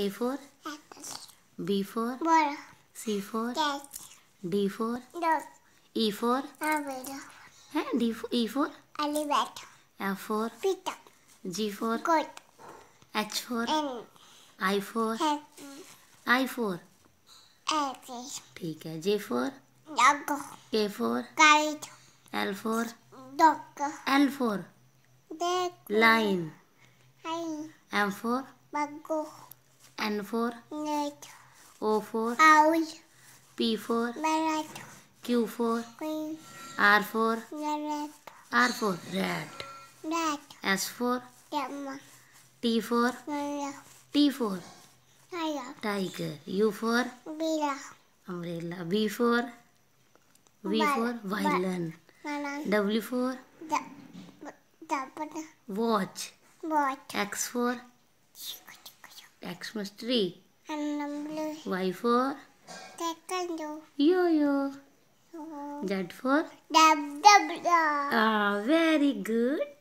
A for apples. B for ball. C for cat. D for dog. E for alligator. है D for E for elephant. F for pita. G for goat. H for N. I for Hen. I for apple. ठीक है J for dog. K for kite. L for dog. L for dog. line. Hi. M for Baggo. N four. Night. O for owl. P four. parrot. Q four. queen. R four. rabbit. R four. rat. Rat. S four. camera. T four. Mama. T four. tiger. tiger. U four. umbrella. Umbrella. B four. V four. violin. W four. watch. Watch. X four. X plus must 3. And number. Y four. Second. Yo-yo. Uh-huh. Z four. Dab, dab, dab. Ah, very good.